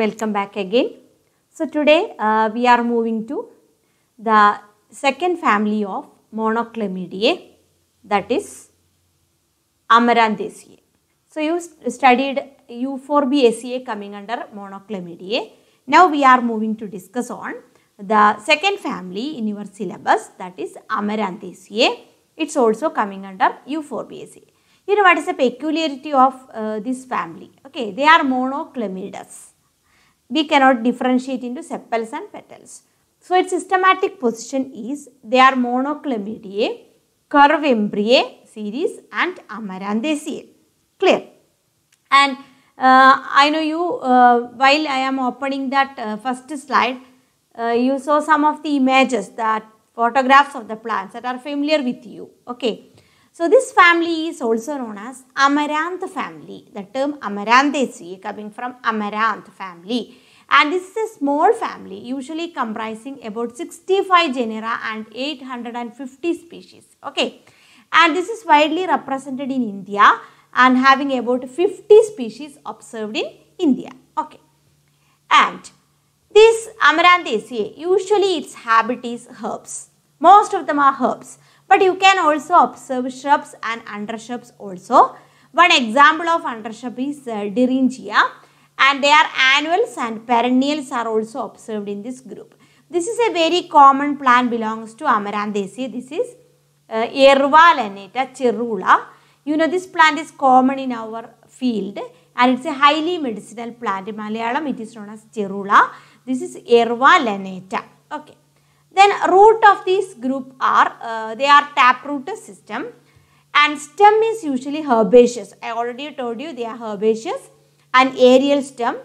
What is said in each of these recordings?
welcome back again. So today uh, we are moving to the second family of monoclemidae that is Amaranthaceae. So you studied U4BACA coming under monoclemidae. Now we are moving to discuss on the second family in your syllabus that is Amaranthaceae. It's also coming under U4BACA. You know what is the peculiarity of uh, this family? Okay, they are monoclemidas we cannot differentiate into sepals and petals. So its systematic position is they are curve embryo series and amaranthaceae. Clear? And uh, I know you, uh, while I am opening that uh, first slide, uh, you saw some of the images that photographs of the plants that are familiar with you. Okay. So this family is also known as Amaranth family. The term Amaranthaceae coming from Amaranth family and this is a small family usually comprising about 65 genera and 850 species. Okay. And this is widely represented in India and having about 50 species observed in India. Okay. And this Amaranthaceae, usually its habit is herbs. Most of them are herbs. But you can also observe shrubs and undershrubs also. One example of undershrub is uh, Deringia and they are annuals and perennials are also observed in this group. This is a very common plant belongs to Amaranthaceae. This is uh, Ervalaneta cerula. You know this plant is common in our field and it's a highly medicinal plant. In Malayalam it is known as cerula. This is Ervalaneta. Okay. Then root of this group are, uh, they are taproot system and stem is usually herbaceous. I already told you they are herbaceous an aerial stem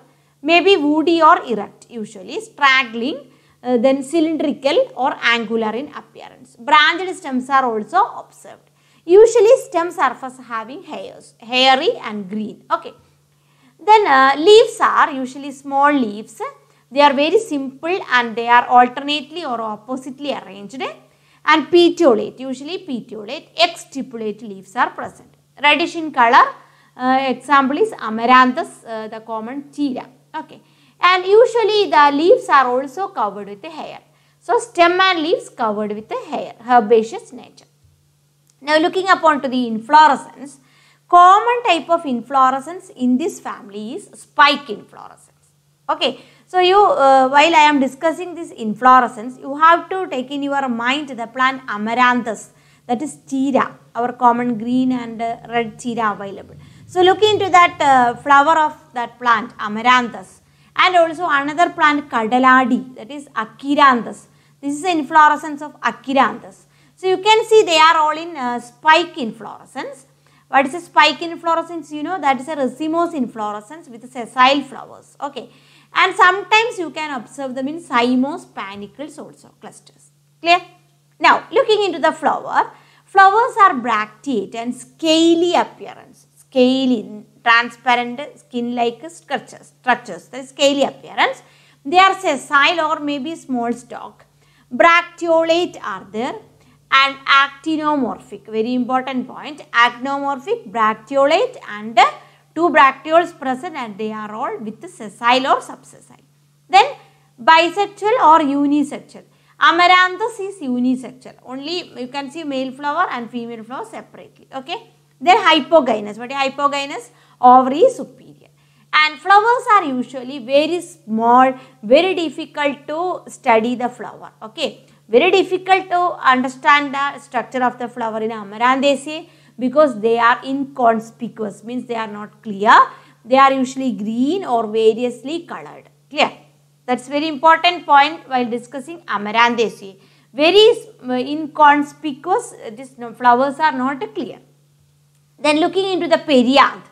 may be woody or erect, usually straggling, uh, then cylindrical or angular in appearance. Branched stems are also observed. Usually stem surface having hairs, hairy and green. Okay. Then uh, leaves are usually small leaves. They are very simple and they are alternately or oppositely arranged. And petiolate, usually petiolate, stipulate leaves are present. Reddish in color, uh, example is Amaranthus, uh, the common Tira. Okay. And usually the leaves are also covered with hair. So stem and leaves covered with hair, herbaceous nature. Now looking upon to the inflorescence, common type of inflorescence in this family is spike inflorescence. Okay. So you, uh, while I am discussing this inflorescence, you have to take in your mind the plant Amaranthus, that is Tira, our common green and uh, red Tira available. So look into that uh, flower of that plant, Amaranthus. And also another plant, Kadaladi, that is Achiranthus. This is inflorescence of Achiranthus. So you can see they are all in uh, spike inflorescence. What is a spike inflorescence? You know that is a racemose inflorescence with sessile flowers. Okay. And sometimes you can observe them in cymose panicles also clusters. Clear? Now looking into the flower. Flowers are bracteate and scaly appearance scaly, transparent skin-like structures, structures, the scaly appearance. They are sessile or maybe small stalk. Bracteolate are there and actinomorphic, very important point, actinomorphic, bracteolate and two bracteoles present and they are all with sessile or subsessile. Then bisexual or unisexual. Amaranthus is unisexual. Only you can see male flower and female flower separately. Okay. They're hypogynous. What is hypogynous? Ovary superior. And flowers are usually very small, very difficult to study the flower. Okay. Very difficult to understand the structure of the flower in Amaranthaceae because they are inconspicuous. Means they are not clear. They are usually green or variously colored. Clear? That's very important point while discussing Amaranthaceae. Very inconspicuous, these flowers are not clear. Then looking into the perianth,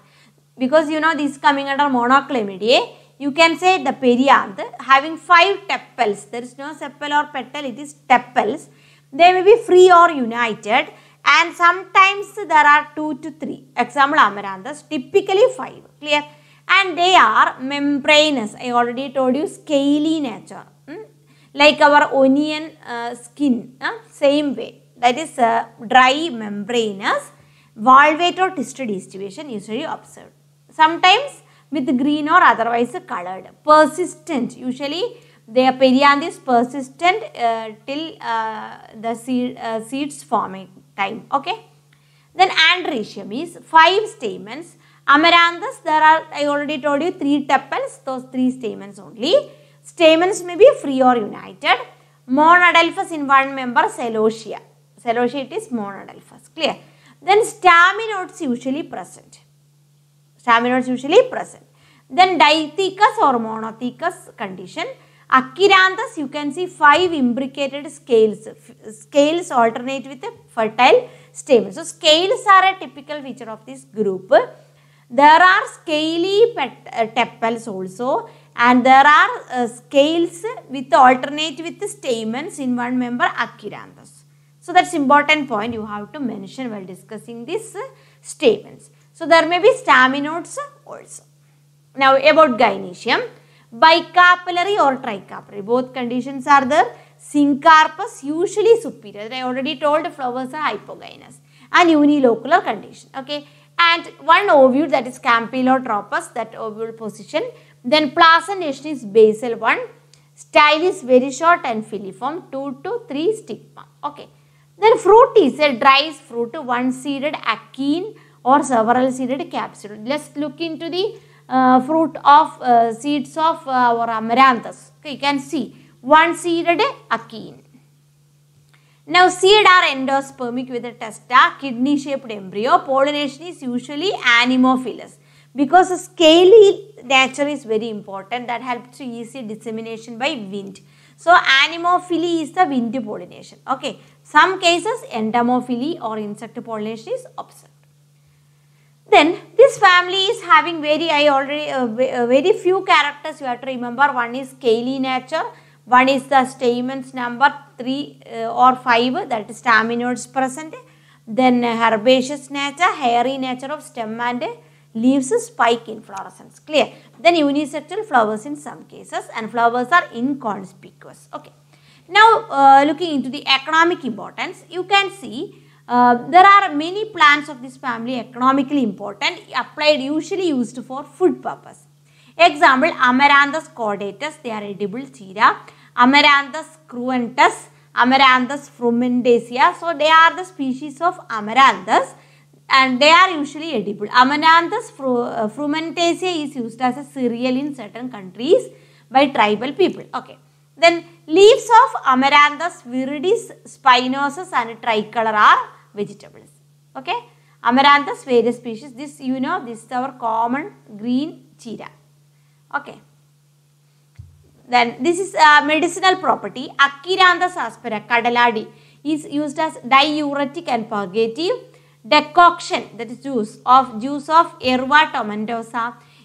because you know this is coming under monoclinidae, eh? you can say the perianth having five tepals. There is no sepal or petal, it is tepals. They may be free or united and sometimes there are two to three. Example amaranthus, typically five. Clear? And they are membranous. I already told you scaly nature. Hmm? Like our onion uh, skin, same way. That is uh, dry membranous or twisted distribution usually observed. Sometimes with green or otherwise colored. Persistent, usually their perianth is persistent uh, till uh, the seed, uh, seeds forming time, okay. Then andrecium is five stamens. Amaranthus, there are, I already told you, three tepals, those three stamens only. Stamens may be free or united. Monadelphous in one member, celosia. Celosia it is monadelphous, clear. Then staminodes usually present. staminodes usually present. Then dithecus or monothecus condition. akiranthus you can see five imbricated scales. Scales alternate with the fertile stamen. So scales are a typical feature of this group. There are scaly uh, tepals also and there are uh, scales with alternate with the stamens in one member akiranthus so that's important point you have to mention while discussing these uh, statements. So there may be staminodes also. Now about gynecium, bicapillary or tricapillary, both conditions are there. Syncarpus usually superior, I already told flowers are hypogynous and unilocular condition, okay. And one ovule that is campylotropus, that ovule position. Then placentation is basal one, style is very short and filiform, 2 to 3 stigma, okay. Then fruit is a dry fruit, one seeded akene or several seeded capsule. Let's look into the uh, fruit of uh, seeds of uh, our amaranthus. Okay, you can see one seeded akene. Now seed are endospermic with a testa, ah, kidney shaped embryo. Pollination is usually anemophilous because the scaly nature is very important that helps to easy dissemination by wind. So anemophily is the wind pollination. Okay. Some cases entomophily or insect pollination is observed. Then this family is having very, I already, uh, uh, very few characters you have to remember. One is scaly nature, one is the stamens number 3 uh, or 5 that is staminodes present. Then herbaceous nature, hairy nature of stem and leaves spike inflorescence. Clear? Then unisexual flowers in some cases and flowers are inconspicuous. Okay. Now, uh, looking into the economic importance, you can see uh, there are many plants of this family economically important, applied usually used for food purpose. Example, Amaranthus cordatus, they are edible chira. Amaranthus cruentus, Amaranthus frumentacea. So, they are the species of Amaranthus and they are usually edible. Amaranthus fru uh, is used as a cereal in certain countries by tribal people. Okay. Then Leaves of Amaranthus viridis, spinosus and tricolor are vegetables. Okay. Amaranthus various species. This you know this is our common green chira. Okay. Then this is a medicinal property. Achiranthus aspera kadaladi is used as diuretic and purgative. Decoction that is juice of juice of erva tomentosa,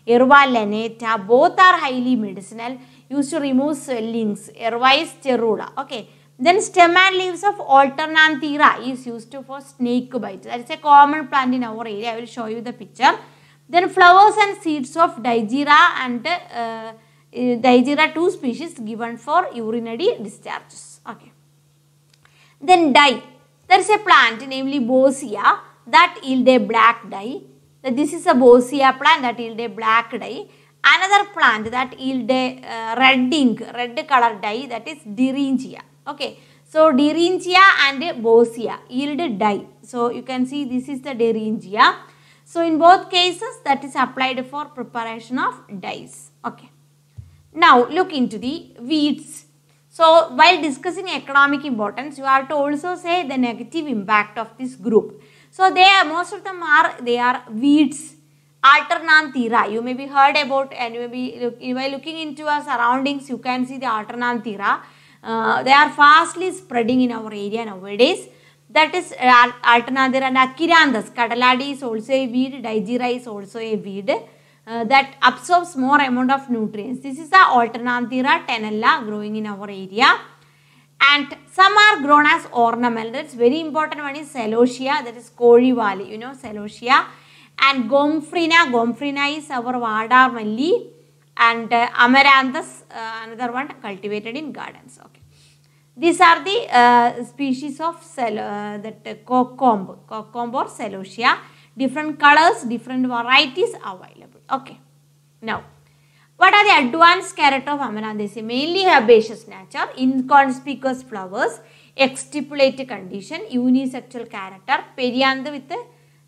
erva lanata both are highly medicinal used to remove links, Ervis cheruda. Okay. Then stem and leaves of alternanthera is used for snake bites. That is a common plant in our area. I will show you the picture. Then flowers and seeds of Digira and uh, uh two species given for urinary discharges. Okay. Then dye. There is a plant namely Bosia that yield a black dye. This is a Bosia plant that yield a black dye. Another plant that yield a uh, red ink, red color dye that is Deringia. Okay. So Deringia and Bosia yield dye. So you can see this is the Deringia. So in both cases that is applied for preparation of dyes. Okay. Now look into the weeds. So while discussing economic importance, you have to also say the negative impact of this group. So they are, most of them are, they are weeds Alternantira. You may be heard about and you may be look, by looking into our surroundings, you can see the Alternantira. Uh, they are fastly spreading in our area nowadays. That is uh, Alternanthera and Achiranthus. Cataladi is also a weed, Digira is also a weed uh, that absorbs more amount of nutrients. This is the Alternanthera tenella growing in our area. And some are grown as ornamental. It's very important one is Celosia, that is Kori Valley, you know, Celosia and gomphrena, gomphrena is our malli and uh, Amaranthus, uh, another one cultivated in gardens. Okay. These are the uh, species of uh, that cocomb, cocomb or celosia. Different colors, different varieties available. Okay. Now, what are the advanced character of Amaranthus? Mainly herbaceous nature, inconspicuous flowers, extipulate condition, unisexual character, perianth with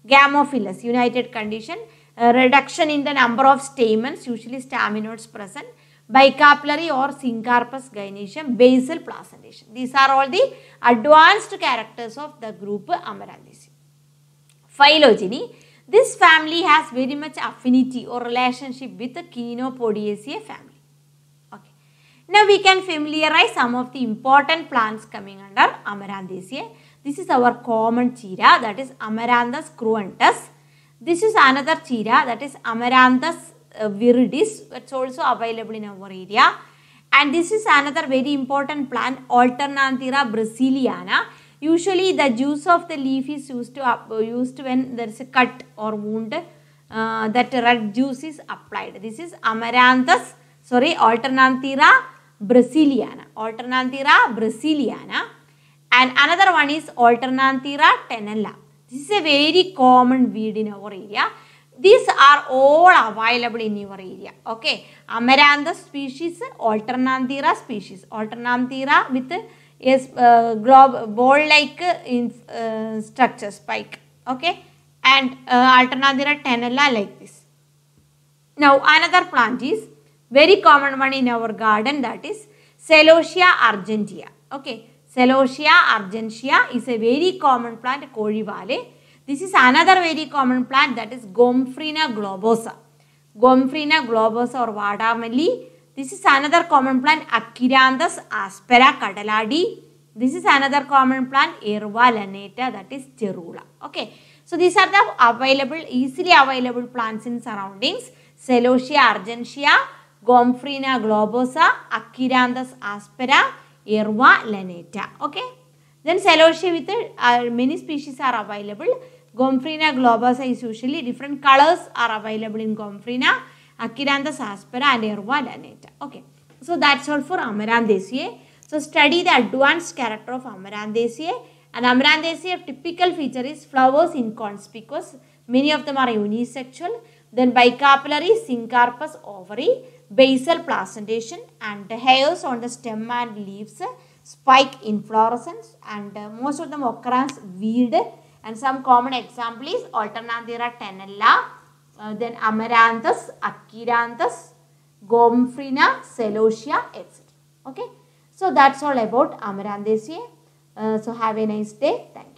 Gamophilus, united condition, uh, reduction in the number of stamens, usually staminodes present, bicapillary or syncarpus gynecium, basal placentation. These are all the advanced characters of the group Amaranthaceae. Phylogeny, this family has very much affinity or relationship with the Chenopodiaceae family. Okay. Now we can familiarize some of the important plants coming under Amaranthaceae. This is our common chira that is Amaranthus cruentus. This is another chira that is Amaranthus uh, viridis that's also available in our area. And this is another very important plant Alternanthera brasiliana. Usually the juice of the leaf is used, to, uh, used when there is a cut or wound uh, that red juice is applied. This is Amaranthus, sorry, Alternanthera brasiliana. Alternanthera brasiliana and another one is Alternanthera tenella. This is a very common weed in our area. These are all available in your area. Okay. Amaranthus species, Alternanthera species. Alternanthera with a uh, globe ball like in uh, structure spike okay and uh, alternanthera tenella like this now another plant is very common one in our garden that is celosia argentea okay Celosia argentea is a very common plant, Kozhivale. This is another very common plant that is Gomphrena globosa. Gomphrena globosa or Vadamalli. This is another common plant, Achiranthus aspera cataladi. This is another common plant, Erva lanata, that is Cerula. Okay. So these are the available, easily available plants in surroundings. Celosia argentea, Gomphrena globosa, Achiranthus aspera, Irwa lanata. Okay. Then celosia with uh, many species are available. Gomphrena globosa is usually different colors are available in Gomphrena. Achiranthus aspera and Yerwa lanata. Okay. So that's all for Amaranthaceae. So study the advanced character of Amaranthaceae. And Amaranthaceae typical feature is flowers inconspicuous. Many of them are unisexual. Then bicapillary, syncarpus, ovary basal placentation and hairs on the stem and leaves, spike inflorescence and uh, most of them occur as weed and some common example is Alternanthera tenella, uh, then Amaranthus, Achiranthus, Gomphrena, Celosia, etc. Okay. So that's all about Amaranthaceae. Uh, so have a nice day. Thank you.